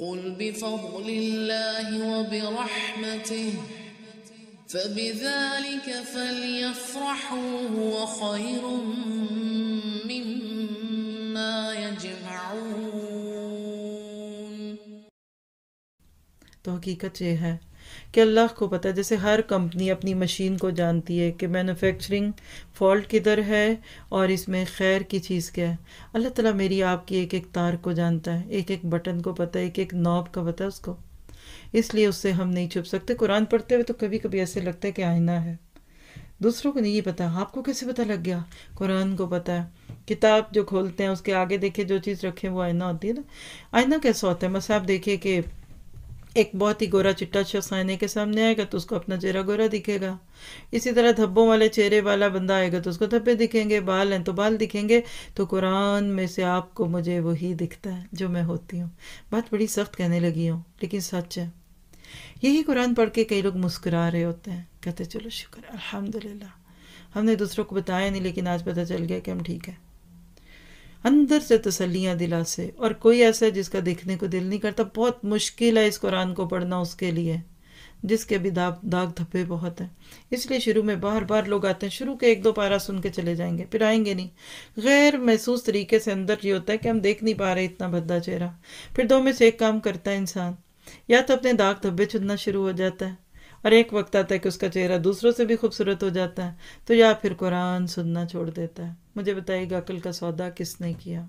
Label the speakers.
Speaker 1: قل بفضل الله وبرحمته فبذلك فليفرحوا هو خير مما يجمعون. حقیقت یہ ہے कि अल्लाह को पता है जैसे हर कंपनी अपनी मशीन को जानती है कि मैन्युफैक्चरिंग फॉल्ट किधर है और इसमें खैर की चीज़ क्या है अल्लाह ताला मेरी आपकी एक एक तार को जानता है एक एक बटन को पता है एक एक नॉब का पता है उसको इसलिए उससे हम नहीं छुप सकते कुरान पढ़ते हुए तो कभी कभी ऐसे लगता है कि आईना है दूसरों को नहीं पता आपको कैसे पता लग गया कुरान को पता है किताब जो खोलते हैं उसके आगे देखे जो चीज़ रखे वो आईना होती है ना आईना कैसा होता है बस आप देखिए कि एक बहुत ही गोरा चिट्टा शख्स आईने के सामने आएगा तो उसको अपना चेहरा गोरा दिखेगा इसी तरह धब्बों वाले चेहरे वाला बंदा आएगा तो उसको धब्बे दिखेंगे बाल हैं तो बाल दिखेंगे तो कुरान में से आपको मुझे वही दिखता है जो मैं होती हूँ बात बड़ी सख्त कहने लगी हूँ लेकिन सच है यही कुरान पढ़ के कई लोग मुस्कुरा रहे होते हैं कहते चलो शुक्र अलहमदिल्ला हमने दूसरों को बताया नहीं लेकिन आज पता चल गया कि हम ठीक है अंदर से तसलियाँ दिला से और कोई ऐसा है जिसका देखने को दिल नहीं करता बहुत मुश्किल है इस कुरान को पढ़ना उसके लिए जिसके भी दाग दाग धब्बे बहुत हैं इसलिए शुरू में बार बार लोग आते हैं शुरू के एक दो पारा सुन के चले जाएंगे फिर आएंगे नहीं गैर महसूस तरीके से अंदर ये होता है कि हम देख नहीं पा रहे इतना भद्दा चेहरा फिर दो में से एक काम करता है इंसान या तो अपने दाग धब्बे चुनना शुरू हो जाता है और एक वक्त आता है कि उसका चेहरा दूसरों से भी खूबसूरत हो जाता है तो या फिर कुरान सुनना छोड़ देता है मुझे बताइएगा अकल का सौदा किसने किया